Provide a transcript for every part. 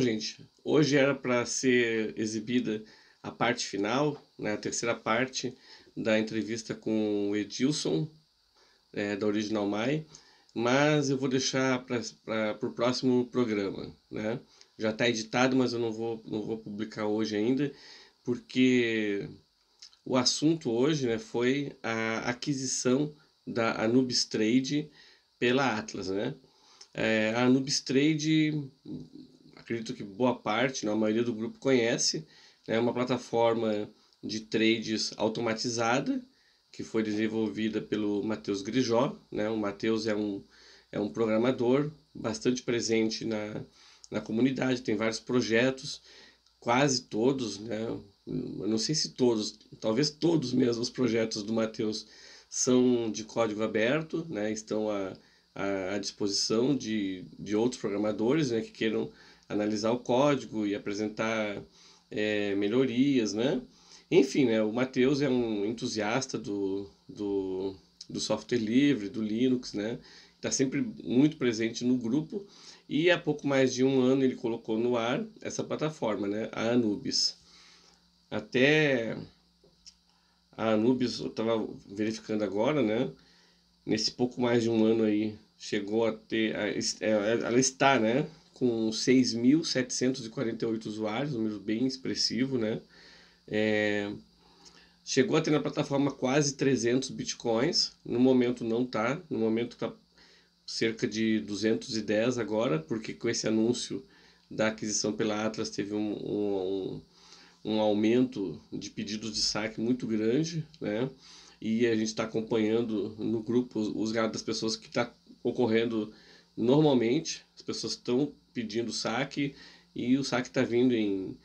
Então, gente, hoje era para ser exibida a parte final, né, a terceira parte da entrevista com o Edilson, é, da Original Mai, mas eu vou deixar para o pro próximo programa. Né? Já está editado, mas eu não vou, não vou publicar hoje ainda, porque o assunto hoje né, foi a aquisição da Anubis Trade pela Atlas. Né? É, a Anubis Trade acredito que boa parte, né, a maioria do grupo conhece, é uma plataforma de trades automatizada que foi desenvolvida pelo Matheus Grijó. Né? O Matheus é um, é um programador bastante presente na, na comunidade, tem vários projetos, quase todos, né? não sei se todos, talvez todos mesmo os projetos do Matheus são de código aberto, né? estão à, à, disposição de, de outros programadores né? que queiram analisar o código e apresentar é, melhorias, né? Enfim, né, o Matheus é um entusiasta do, do, do software livre, do Linux, né? Está sempre muito presente no grupo e há pouco mais de um ano ele colocou no ar essa plataforma, né? A Anubis. Até a Anubis, eu estava verificando agora, né? Nesse pouco mais de um ano aí, chegou a ter. ela está, né? com 6.748 usuários, um número bem expressivo, né? É, chegou a ter na plataforma quase 300 bitcoins, no momento não tá, no momento tá cerca de 210 agora, porque com esse anúncio da aquisição pela Atlas teve um, um, um aumento de pedidos de saque muito grande, né? E a gente está acompanhando no grupo os, gados das pessoas que está ocorrendo normalmente, as pessoas estão pedindo saque e o saque está vindo em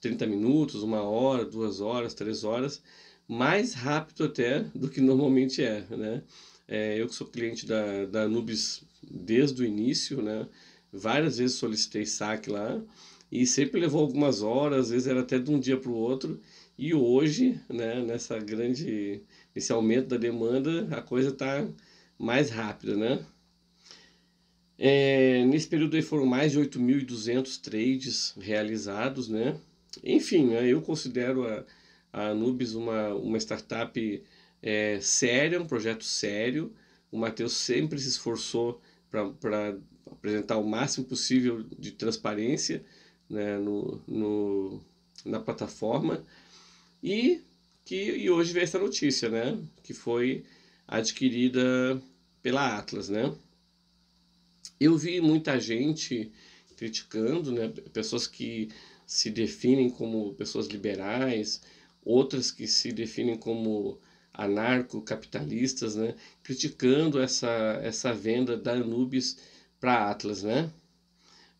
30 minutos, uma hora, duas horas, três horas, mais rápido até do que normalmente é, né? É, eu que sou cliente da, da Anubis desde o início, né? Várias vezes solicitei saque lá e sempre levou algumas horas, às vezes era até de um dia para o outro. E hoje, né, nessa grande, esse aumento da demanda, a coisa está mais rápida, né? É, nesse período aí foram mais de 8.200 trades realizados, né? Enfim, né, eu considero a, a Anubis uma, uma startup é, séria, um projeto sério. O Matheus sempre se esforçou para apresentar o máximo possível de transparência né, no, no, na plataforma. E, que, e hoje veio essa notícia, né? Que foi adquirida pela Atlas, né? Eu vi muita gente criticando, né, pessoas que se definem como pessoas liberais, outras que se definem como anarcocapitalistas, né, criticando essa, essa venda da Anubis para Atlas, né?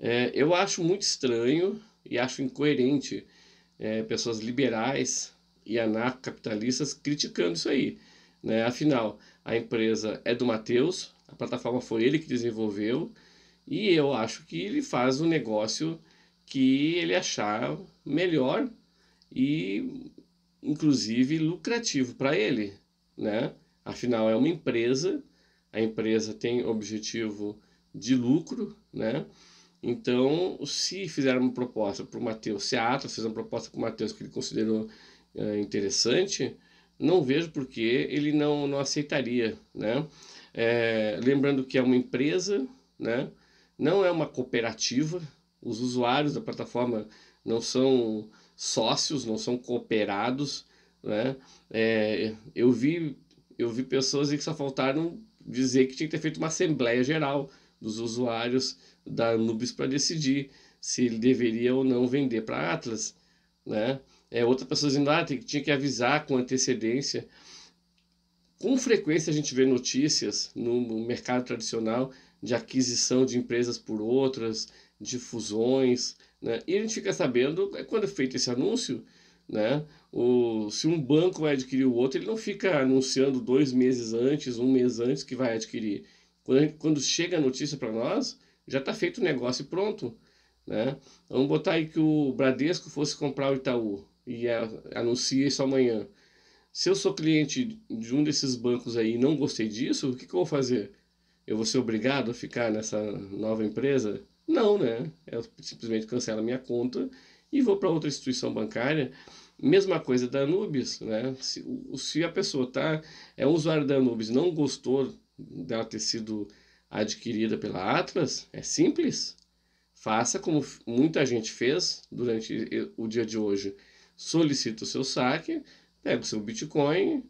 É, eu acho muito estranho e acho incoerente é, pessoas liberais e anarcocapitalistas criticando isso aí, né? Afinal, a empresa é do Matheus, a plataforma foi ele que desenvolveu e eu acho que ele faz o um negócio que ele achar melhor e inclusive lucrativo para ele, né? Afinal é uma empresa, a empresa tem objetivo de lucro, né? Então, se fizeram uma proposta para o Matheus, se a Atlas fez uma proposta para o Matheus que ele considerou eh, interessante, não vejo por que ele não, não aceitaria, né? É, lembrando que é uma empresa, né? não é uma cooperativa, os usuários da plataforma não são sócios, não são cooperados. Né? É, eu, vi, eu vi pessoas que só faltaram dizer que tinha que ter feito uma assembleia geral dos usuários da Anubis para decidir se ele deveria ou não vender para Atlas. Né? É, outra pessoa dizendo ah, tinha que avisar com antecedência. Com frequência a gente vê notícias no mercado tradicional de aquisição de empresas por outras, de fusões, né? e a gente fica sabendo, é quando é feito esse anúncio, né? O, se um banco vai adquirir o outro, ele não fica anunciando dois meses antes, um mês antes que vai adquirir. Quando, quando chega a notícia para nós, já está feito o negócio e pronto. Né? Vamos botar aí que o Bradesco fosse comprar o Itaú e anuncia isso amanhã. Se eu sou cliente de um desses bancos aí e não gostei disso, o que, que eu vou fazer? Eu vou ser obrigado a ficar nessa nova empresa? Não, né? Eu simplesmente cancelo a minha conta e vou para outra instituição bancária. Mesma coisa da Anubis, né? Se, se a pessoa tá, é um usuário da Anubis não gostou dela ter sido adquirida pela Atlas, é simples. Faça como muita gente fez durante o dia de hoje. Solicita o seu saque, Pega o seu Bitcoin,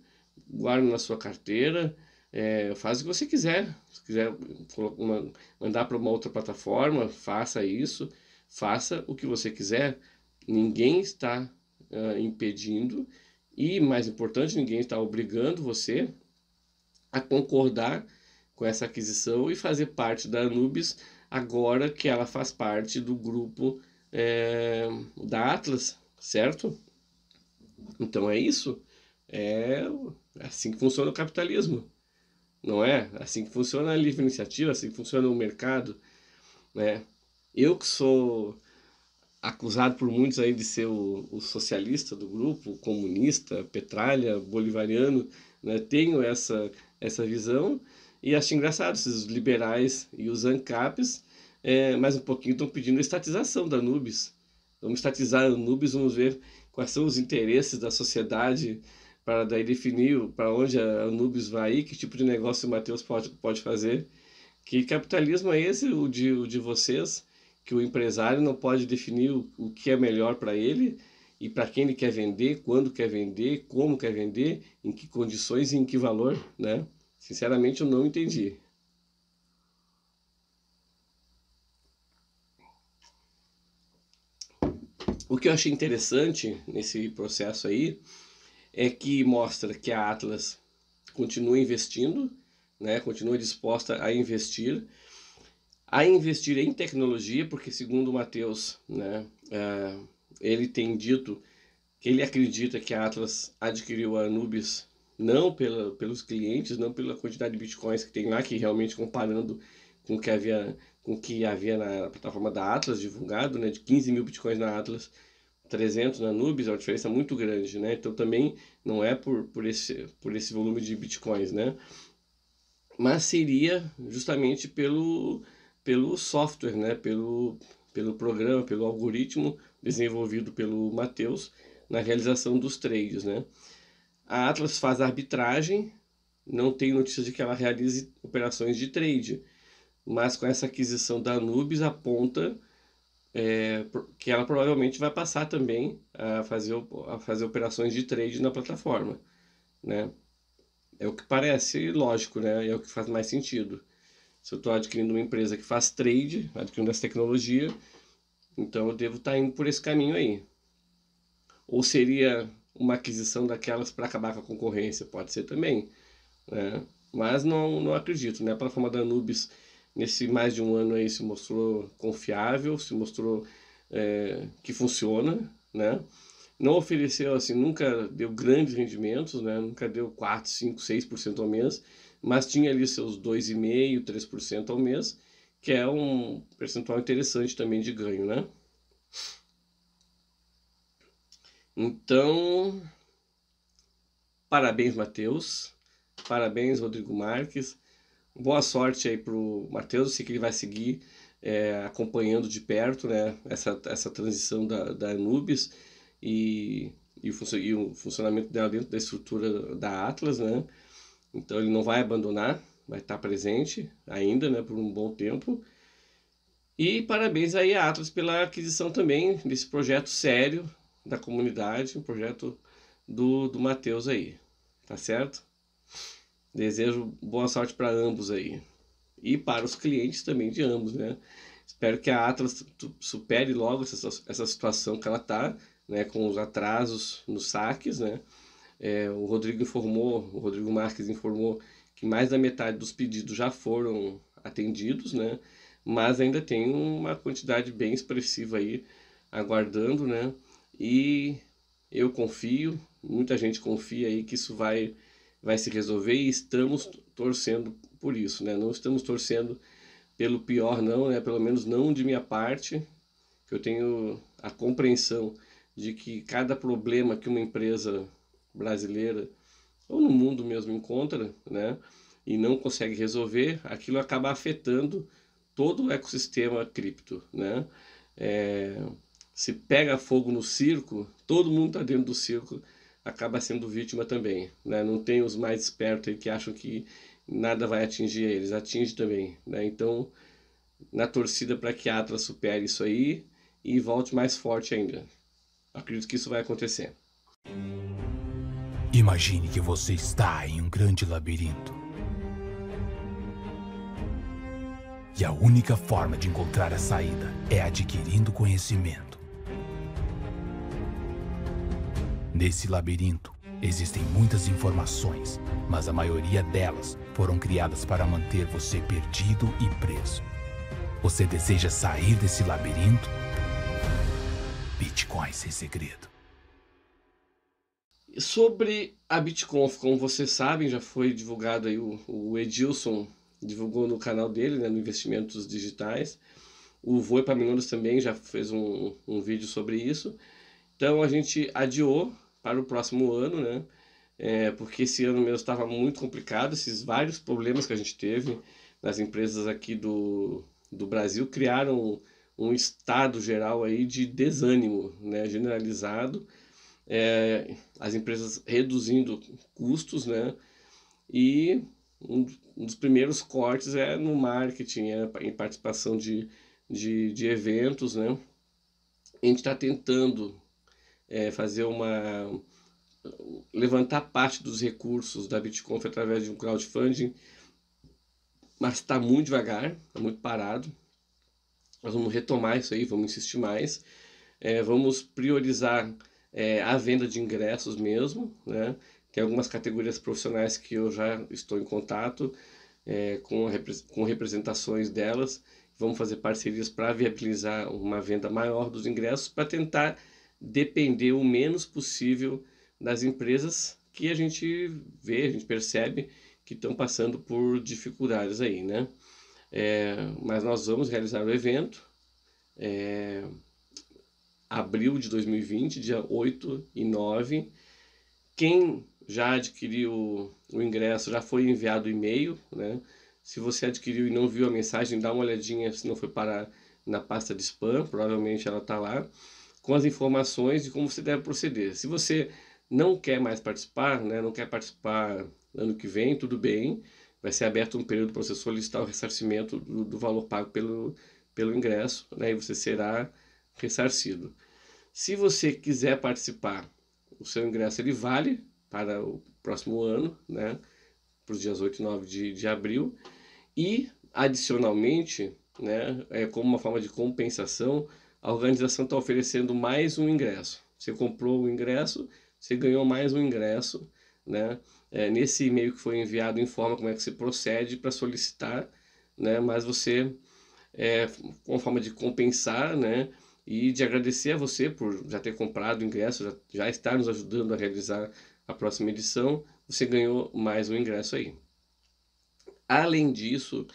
guarda na sua carteira, é, faz o que você quiser. Se quiser uma, mandar para uma outra plataforma, faça isso, faça o que você quiser. Ninguém está uh, impedindo e, mais importante, ninguém está obrigando você a concordar com essa aquisição e fazer parte da Anubis agora que ela faz parte do grupo é, da Atlas, certo? Então é isso. É assim que funciona o capitalismo, não é? Assim que funciona a livre iniciativa, assim que funciona o mercado, né? Eu que sou acusado por muitos aí de ser o, o socialista do grupo, comunista, petralha, bolivariano, né? tenho essa, essa visão e acho engraçado esses liberais e os ANCAPs, é, mais um pouquinho estão pedindo estatização da Nubis. Vamos estatizar a Nubis, vamos ver quais são os interesses da sociedade para daí definir para onde a Anubis vai ir, que tipo de negócio o Matheus pode, pode fazer. Que capitalismo é esse, o de, o de vocês, que o empresário não pode definir o, o que é melhor para ele e para quem ele quer vender, quando quer vender, como quer vender, em que condições e em que valor, né? Sinceramente, eu não entendi. O que eu achei interessante nesse processo aí é que mostra que a Atlas continua investindo, né, continua disposta a investir, a investir em tecnologia, porque segundo o Matheus, né, uh, ele tem dito que ele acredita que a Atlas adquiriu a Anubis não pela, pelos clientes, não pela quantidade de bitcoins que tem lá, que realmente comparando com o que havia com o que havia na plataforma da Atlas divulgado, né, de 15 mil bitcoins na Atlas, 300 na Nubis, é uma diferença muito grande, né? Então também não é por, por, esse, por esse volume de bitcoins, né? Mas seria justamente pelo, pelo software, né? Pelo, pelo programa, pelo algoritmo desenvolvido pelo Matheus na realização dos trades, né? A Atlas faz arbitragem, não tem notícia de que ela realize operações de trade mas com essa aquisição da Anubis aponta é, que ela provavelmente vai passar também a fazer, a fazer operações de trade na plataforma, né? É o que parece lógico, né? É o que faz mais sentido. Se eu estou adquirindo uma empresa que faz trade, adquirindo essa tecnologia, então eu devo estar tá indo por esse caminho aí. Ou seria uma aquisição daquelas para acabar com a concorrência? Pode ser também, né? Mas não, não acredito, né? A plataforma da Anubis nesse mais de um ano aí se mostrou confiável, se mostrou é, que funciona, né? Não ofereceu, assim, nunca deu grandes rendimentos, né? Nunca deu 4, 5, 6% ao mês, mas tinha ali seus 2,5%, 3% ao mês, que é um percentual interessante também de ganho, né? Então, parabéns, Matheus. Parabéns, Rodrigo Marques boa sorte aí pro Matheus, sei que ele vai seguir é, acompanhando de perto, né, essa, essa transição da, da Anubis e, e, o, e o funcionamento dela dentro da estrutura da Atlas, né, então ele não vai abandonar, vai estar presente ainda, né, por um bom tempo, e parabéns aí à Atlas pela aquisição também desse projeto sério da comunidade, um projeto do, do Matheus aí, tá certo? Desejo boa sorte para ambos aí. E para os clientes também de ambos, né? Espero que a Atlas supere logo essa, essa situação que ela está, né? Com os atrasos nos saques, né? É, o Rodrigo informou, o Rodrigo Marques informou que mais da metade dos pedidos já foram atendidos, né? Mas ainda tem uma quantidade bem expressiva aí aguardando, né? E eu confio, muita gente confia aí que isso vai vai se resolver e estamos torcendo por isso, né? Não estamos torcendo pelo pior não, né? Pelo menos não de minha parte, que eu tenho a compreensão de que cada problema que uma empresa brasileira ou no mundo mesmo encontra, né, e não consegue resolver, aquilo acaba afetando todo o ecossistema cripto, né? É, se pega fogo no circo, todo mundo está dentro do circo acaba sendo vítima também. Né? Não tem os mais espertos que acham que nada vai atingir eles, atinge também. Né? Então, na torcida para que a Atlas supere isso aí e volte mais forte ainda. Acredito que isso vai acontecer. Imagine que você está em um grande labirinto. E a única forma de encontrar a saída é adquirindo conhecimento. Nesse labirinto existem muitas informações, mas a maioria delas foram criadas para manter você perdido e preso. Você deseja sair desse labirinto? Bitcoin é sem segredo. Sobre a Bitcoin, como vocês sabem, já foi divulgado aí o, Edilson divulgou no canal dele, né, no Investimentos Digitais. O Voi Minutos também já fez um, um vídeo sobre isso. Então a gente adiou para o próximo ano, né? É, porque esse ano mesmo estava muito complicado, esses vários problemas que a gente teve nas empresas aqui do, do Brasil criaram um estado geral aí de desânimo né, generalizado, é, as empresas reduzindo custos, né, e um, um, dos primeiros cortes é no marketing, é, em participação de, de, de eventos, né. A gente está tentando é, fazer uma levantar parte dos recursos da Bitconf através de um crowdfunding, mas está muito devagar, está muito parado. Nós vamos retomar isso aí, vamos insistir mais, é, vamos priorizar é, a venda de ingressos mesmo, né? Tem algumas categorias profissionais que eu já estou em contato é, com, com representações delas. Vamos fazer parcerias para viabilizar uma venda maior dos ingressos para tentar depender o menos possível das empresas que a gente vê, a gente percebe que estão passando por dificuldades aí, né? É, mas nós vamos realizar o evento é, abril de 2020, dia 8 e 9. Quem já adquiriu o ingresso, já foi enviado e-mail, né? Se você adquiriu e não viu a mensagem, dá uma olhadinha se não foi parar na pasta de spam, provavelmente ela está lá com as informações de como você deve proceder. Se você não quer mais participar, né, não quer participar ano que vem, tudo bem, vai ser aberto um período para você solicitar o ressarcimento do, do valor pago pelo, pelo ingresso, né, e você será ressarcido. Se você quiser participar, o seu ingresso ele vale para o próximo ano, né, para os dias 8 e 9 de, de abril, e adicionalmente, né, é, como uma forma de compensação, a organização está oferecendo mais um ingresso. Você comprou o ingresso, você ganhou mais um ingresso, né? É, nesse e-mail que foi enviado informa como é que se procede para solicitar, né? Mas você, é, com forma de compensar, né? E de agradecer a você por já ter comprado o ingresso, já, já estar nos ajudando a realizar a próxima edição, você ganhou mais um ingresso aí. Além disso,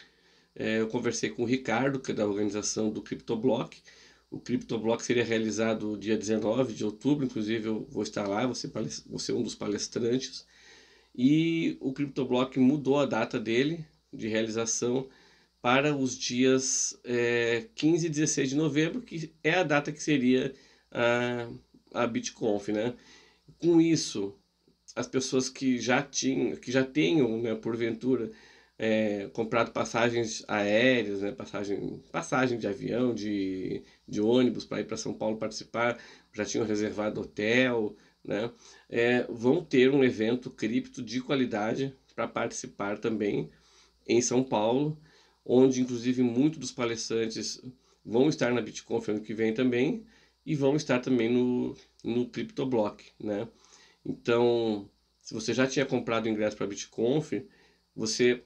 é, eu conversei com o Ricardo, que é da organização do CryptoBlock, o CryptoBlock seria realizado dia 19 de outubro, inclusive eu vou estar lá, você você um dos palestrantes. E o CryptoBlock mudou a data dele de realização para os dias é, eh, 15 e 16 de novembro, que é a data que seria a, a BitConf, né? Com isso, as pessoas que já tinham, que já tenham, né, porventura, é, comprado passagens aéreas, né, passagem, passagem de avião, de de ônibus para ir para São Paulo participar, já tinham reservado hotel, né? É, vão ter um evento cripto de qualidade para participar também em São Paulo, onde inclusive muitos dos palestrantes vão estar na BitConf ano que vem também e vão estar também no, no CryptoBlock, né? Então, se você já tinha comprado ingresso para a BitConf, você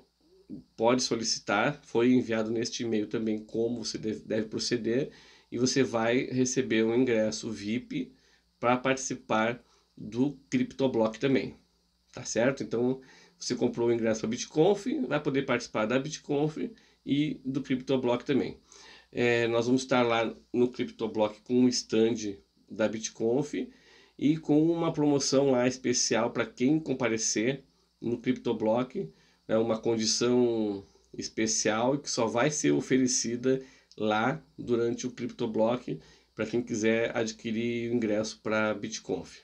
pode solicitar, foi enviado neste e-mail também como você deve, deve proceder, e você vai receber um ingresso VIP para participar do CryptoBlock também, tá certo? Então você comprou o ingresso para BitConf, vai poder participar da BitConf e do CryptoBlock também. É, nós vamos estar lá no CryptoBlock com um stand da BitConf e com uma promoção lá especial para quem comparecer no CryptoBlock, é uma condição especial que só vai ser oferecida lá durante o CryptoBlock para quem quiser adquirir o ingresso para BitConf.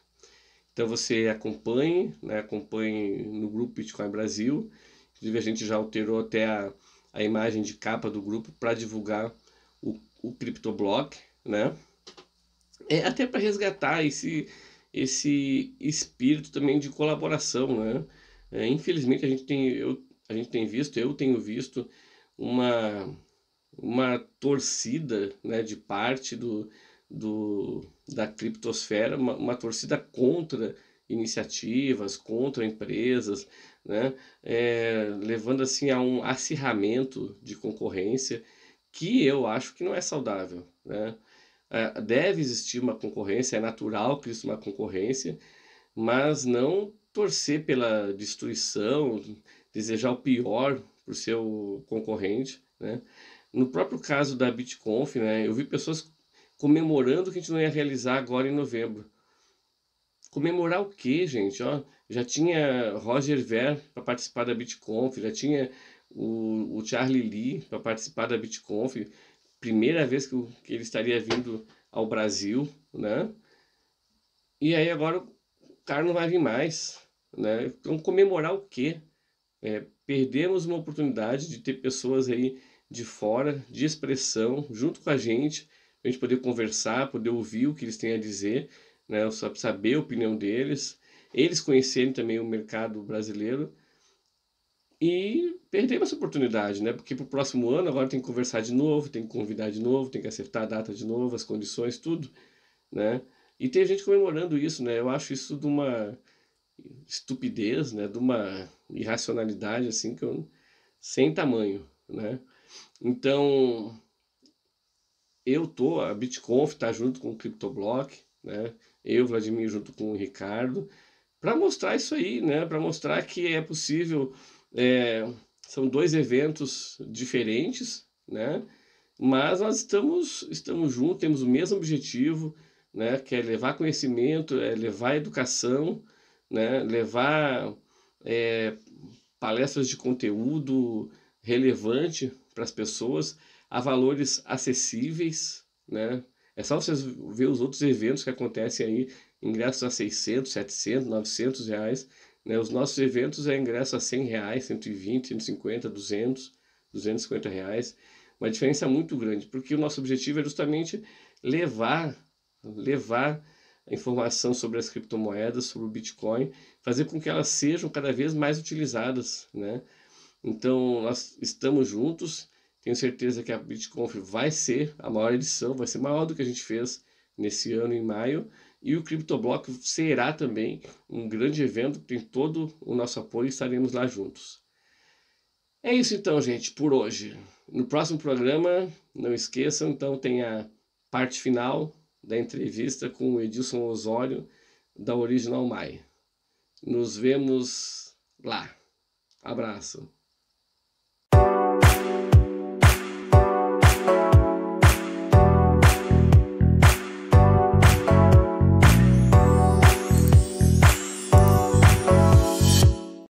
Então você acompanhe, né, acompanhe no grupo Bitcoin Brasil. Inclusive a gente já alterou até a, a imagem de capa do grupo para divulgar o, o CryptoBlock, né? É até para resgatar esse, esse espírito também de colaboração, né? É, infelizmente a gente tem eu, a gente tem visto, eu tenho visto uma uma torcida né, de parte do, do, da criptosfera, uma, uma torcida contra iniciativas, contra empresas, né, é, levando assim a um acirramento de concorrência que eu acho que não é saudável. Né? É, deve existir uma concorrência, é natural que exista uma concorrência, mas não torcer pela destruição, desejar o pior para o seu concorrente, né? No próprio caso da BitConf, né, eu vi pessoas comemorando que a gente não ia realizar agora em novembro. Comemorar o quê, gente? Ó, já tinha Roger Ver para participar da BitConf, já tinha o, o Charlie Lee para participar da BitConf, primeira vez que, que ele estaria vindo ao Brasil, né? E aí agora o cara não vai vir mais, né? Então comemorar o quê? É, perdemos uma oportunidade de ter pessoas aí de fora, de expressão, junto com a gente, a gente poder conversar, poder ouvir o que eles têm a dizer, né? saber a opinião deles, eles conhecerem também o mercado brasileiro e perder essa oportunidade, né? Porque para o próximo ano agora tem que conversar de novo, tem que convidar de novo, tem que acertar a data de novo, as condições, tudo, né? E tem gente comemorando isso, né? Eu acho isso de uma estupidez, né? De uma irracionalidade assim que eu sem tamanho, né? Então, eu tô, a BitConf está junto com o CryptoBlock, né? Eu, Vladimir, junto com o Ricardo, para mostrar isso aí, né? Para mostrar que é possível. É, são dois eventos diferentes, né? Mas nós estamos estamos juntos, temos o mesmo objetivo, né? Que é levar conhecimento, é levar educação, né? Levar é, palestras de conteúdo, relevante para as pessoas, a valores acessíveis, né? É só vocês ver os outros eventos que acontecem aí, ingressos a 600, 700, 900 reais, né? Os nossos eventos é ingresso a 100 reais, 120, 150, 200, 250 reais, uma diferença muito grande, porque o nosso objetivo é justamente levar, levar informação sobre as criptomoedas, sobre o Bitcoin, fazer com que elas sejam cada vez mais utilizadas, né? Então, nós estamos juntos. Tenho certeza que a BitConf vai ser a maior edição, vai ser maior do que a gente fez nesse ano, em maio. E o CryptoBlock será também um grande evento, tem todo o nosso apoio e estaremos lá juntos. É isso então, gente, por hoje. No próximo programa, não esqueçam, então tem a parte final da entrevista com o Edilson Osório, da Original Mai. Nos vemos lá. Abraço.